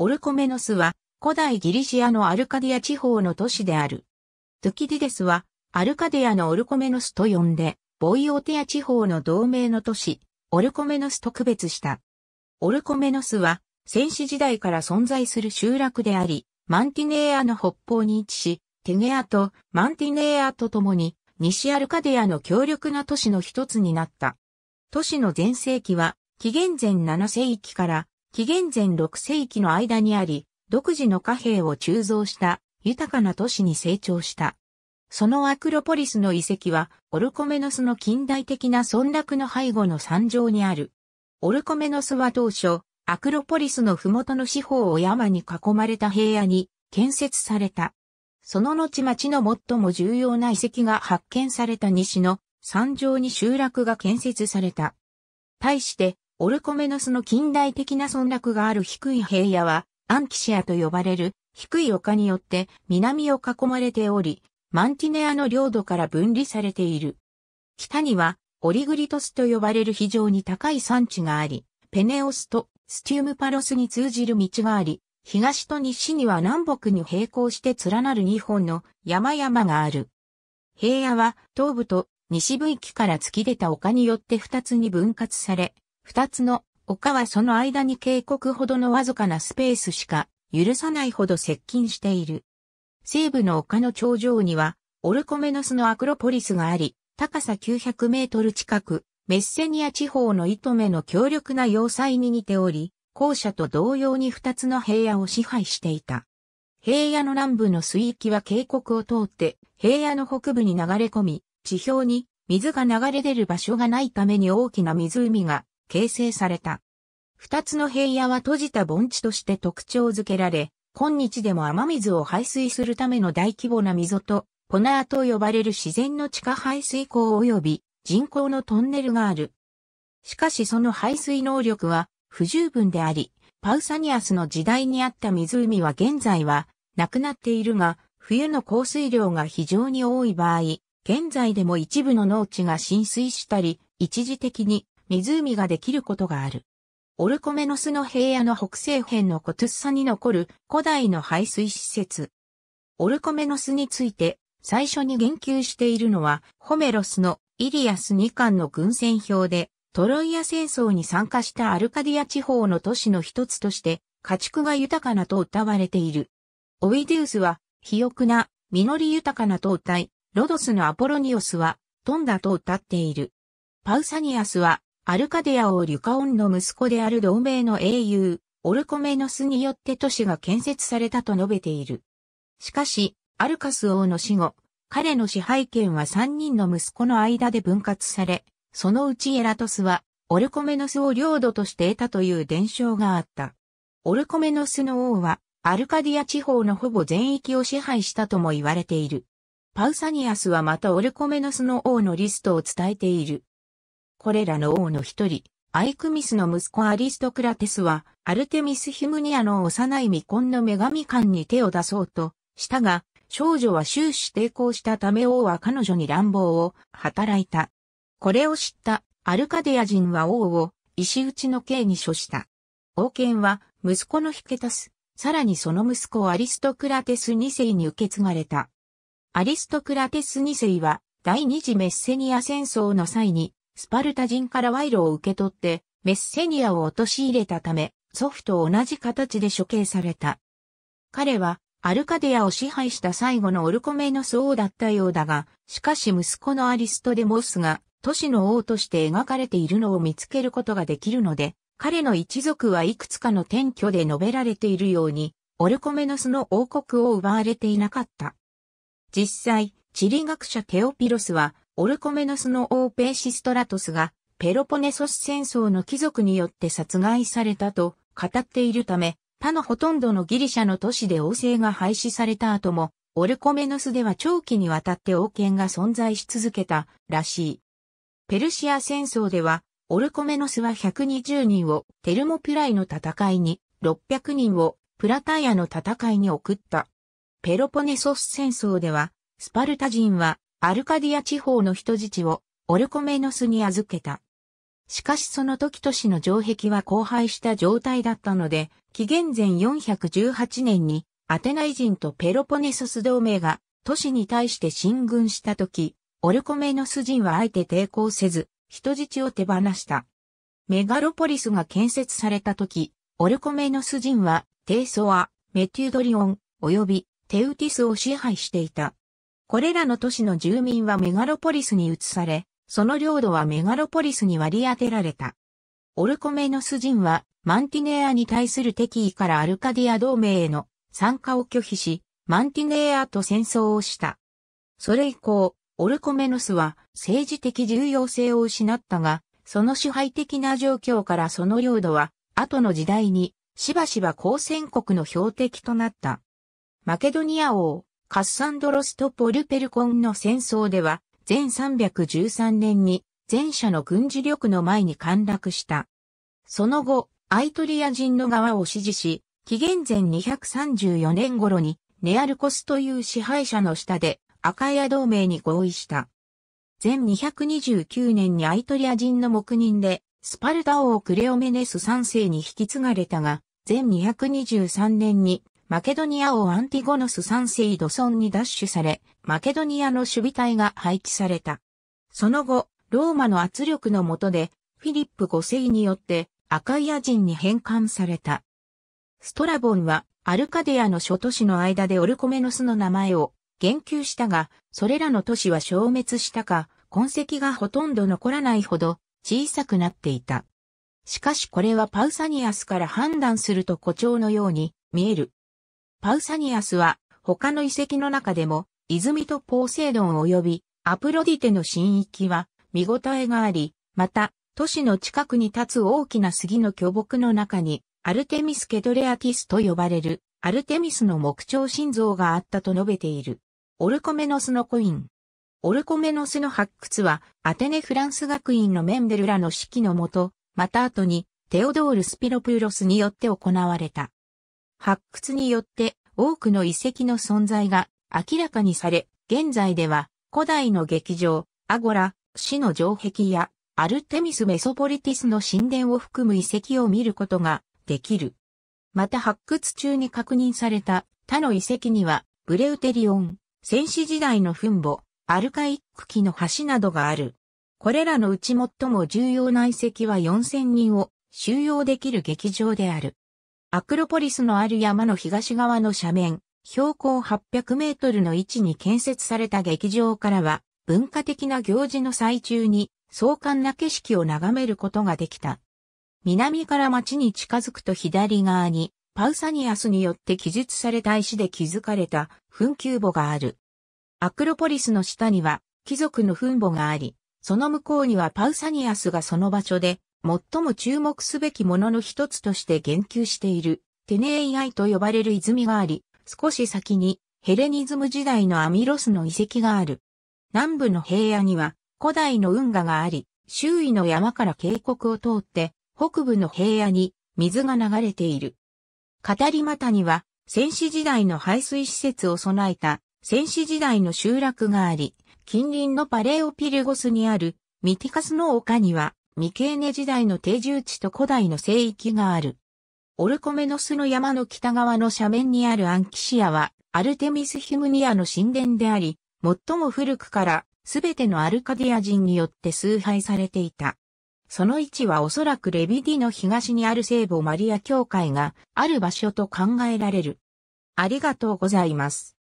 オルコメノスは古代ギリシアのアルカディア地方の都市である。トゥキディデスはアルカディアのオルコメノスと呼んで、ボイオテア地方の同盟の都市、オルコメノスと区別した。オルコメノスは戦死時代から存在する集落であり、マンティネアの北方に位置し、テゲアとマンティネアと共に西アルカディアの強力な都市の一つになった。都市の前世紀は紀元前7世紀から紀元前6世紀の間にあり、独自の貨幣を鋳造した豊かな都市に成長した。そのアクロポリスの遺跡は、オルコメノスの近代的な村落の背後の山上にある。オルコメノスは当初、アクロポリスの麓の四方を山に囲まれた平野に建設された。その後町の最も重要な遺跡が発見された西の山上に集落が建設された。対してオルコメノスの近代的な村落がある低い平野は、アンキシアと呼ばれる低い丘によって南を囲まれており、マンティネアの領土から分離されている。北には、オリグリトスと呼ばれる非常に高い山地があり、ペネオスとスティウムパロスに通じる道があり、東と西には南北に並行して連なる2本の山々がある。平野は東部と西部域から突き出た丘によって2つに分割され、二つの丘はその間に渓谷ほどのわずかなスペースしか許さないほど接近している。西部の丘の頂上には、オルコメノスのアクロポリスがあり、高さ900メートル近く、メッセニア地方の糸目の強力な要塞に似ており、校舎と同様に二つの平野を支配していた。平野の南部の水域は渓谷を通って平野の北部に流れ込み、地表に水が流れ出る場所がないために大きな湖が形成された。二つの平野は閉じた盆地として特徴づけられ、今日でも雨水を排水するための大規模な溝と、ポナーと呼ばれる自然の地下排水溝及び人工のトンネルがある。しかしその排水能力は不十分であり、パウサニアスの時代にあった湖は現在はなくなっているが、冬の降水量が非常に多い場合、現在でも一部の農地が浸水したり、一時的に湖ができることがある。オルコメノスの平野の北西辺のコトゥッサに残る古代の排水施設。オルコメノスについて最初に言及しているのはホメロスのイリアス2巻の軍船表でトロイア戦争に参加したアルカディア地方の都市の一つとして家畜が豊かなと謳われている。オイデウスは肥沃な実り豊かなと謳い、ロドスのアポロニオスは飛んだと謳っている。パウサニアスはアルカディア王リュカオンの息子である同盟の英雄、オルコメノスによって都市が建設されたと述べている。しかし、アルカス王の死後、彼の支配権は3人の息子の間で分割され、そのうちエラトスは、オルコメノスを領土として得たという伝承があった。オルコメノスの王は、アルカディア地方のほぼ全域を支配したとも言われている。パウサニアスはまたオルコメノスの王のリストを伝えている。これらの王の一人、アイクミスの息子アリストクラテスは、アルテミスヒムニアの幼い未婚の女神官に手を出そうとしたが、少女は終始抵抗したため王は彼女に乱暴を働いた。これを知ったアルカデア人は王を石打ちの刑に処した。王権は息子のヒケタス、さらにその息子アリストクラテス2世に受け継がれた。アリストクラテス2世は第二次メッセニア戦争の際にスパルタ人から賄賂を受け取って、メッセニアを陥れたため、祖父と同じ形で処刑された。彼は、アルカデアを支配した最後のオルコメノス王だったようだが、しかし息子のアリストデモスが、都市の王として描かれているのを見つけることができるので、彼の一族はいくつかの転居で述べられているように、オルコメノスの王国を奪われていなかった。実際、地理学者テオピロスは、オルコメノスの王ペーシストラトスが、ペロポネソス戦争の貴族によって殺害されたと語っているため、他のほとんどのギリシャの都市で王政が廃止された後も、オルコメノスでは長期にわたって王権が存在し続けたらしい。ペルシア戦争では、オルコメノスは120人をテルモピュライの戦いに、600人をプラタイアの戦いに送った。ペロポネソス戦争では、スパルタ人はアルカディア地方の人質をオルコメノスに預けた。しかしその時都市の城壁は荒廃した状態だったので、紀元前418年にアテナイ人とペロポネソス同盟が都市に対して進軍した時、オルコメノス人はあえて抵抗せず、人質を手放した。メガロポリスが建設された時、オルコメノス人は、テイソア、メテュドリオン、およびテウティスを支配していた。これらの都市の住民はメガロポリスに移され、その領土はメガロポリスに割り当てられた。オルコメノス人は、マンティネアに対する敵意からアルカディア同盟への参加を拒否し、マンティネアと戦争をした。それ以降、オルコメノスは政治的重要性を失ったが、その支配的な状況からその領土は、後の時代に、しばしば交戦国の標的となった。マケドニア王、カッサンドロスとポルペルコンの戦争では、全313年に前者の軍事力の前に陥落した。その後、アイトリア人の側を支持し、紀元前234年頃にネアルコスという支配者の下でアカイア同盟に合意した。前229年にアイトリア人の黙認でスパルタ王クレオメネス3世に引き継がれたが、前223年にマケドニア王アンティゴノス3世イドソンに奪取され、マケドニアの守備隊が配置された。その後、ローマの圧力の下で、フィリップ5世によってアカイア人に返還された。ストラボンはアルカデアの諸都市の間でオルコメノスの名前を言及したが、それらの都市は消滅したか、痕跡がほとんど残らないほど小さくなっていた。しかしこれはパウサニアスから判断すると誇張のように見える。パウサニアスは他の遺跡の中でも、泉とポーセイドン及びアプロディテの神域は見応えがあり、また、都市の近くに立つ大きな杉の巨木の中に、アルテミス・ケドレアティスと呼ばれる、アルテミスの木彫心臓があったと述べている。オルコメノスのコイン。オルコメノスの発掘は、アテネ・フランス学院のメンデルらの指揮のもと、また後に、テオドール・スピロプーロスによって行われた。発掘によって多くの遺跡の存在が明らかにされ、現在では古代の劇場、アゴラ、死の城壁やアルテミス・メソポリティスの神殿を含む遺跡を見ることができる。また発掘中に確認された他の遺跡には、ブレウテリオン、戦死時代の墳墓、アルカイック期の橋などがある。これらのうち最も重要な遺跡は4000人を収容できる劇場である。アクロポリスのある山の東側の斜面、標高800メートルの位置に建設された劇場からは、文化的な行事の最中に、壮観な景色を眺めることができた。南から町に近づくと左側に、パウサニアスによって記述された石で築かれた墳丘墓がある。アクロポリスの下には貴族の墳墓があり、その向こうにはパウサニアスがその場所で最も注目すべきものの一つとして言及している、テネイアイと呼ばれる泉があり、少し先にヘレニズム時代のアミロスの遺跡がある。南部の平野には古代の運河があり、周囲の山から渓谷を通って北部の平野に水が流れている。語り股には戦死時代の排水施設を備えた戦死時代の集落があり、近隣のパレオピルゴスにあるミティカスの丘にはミケーネ時代の定住地と古代の聖域がある。オルコメノスの山の北側の斜面にあるアンキシアは、アルテミス・ヒグニアの神殿であり、最も古くからすべてのアルカディア人によって崇拝されていた。その位置はおそらくレビディの東にある聖母マリア教会がある場所と考えられる。ありがとうございます。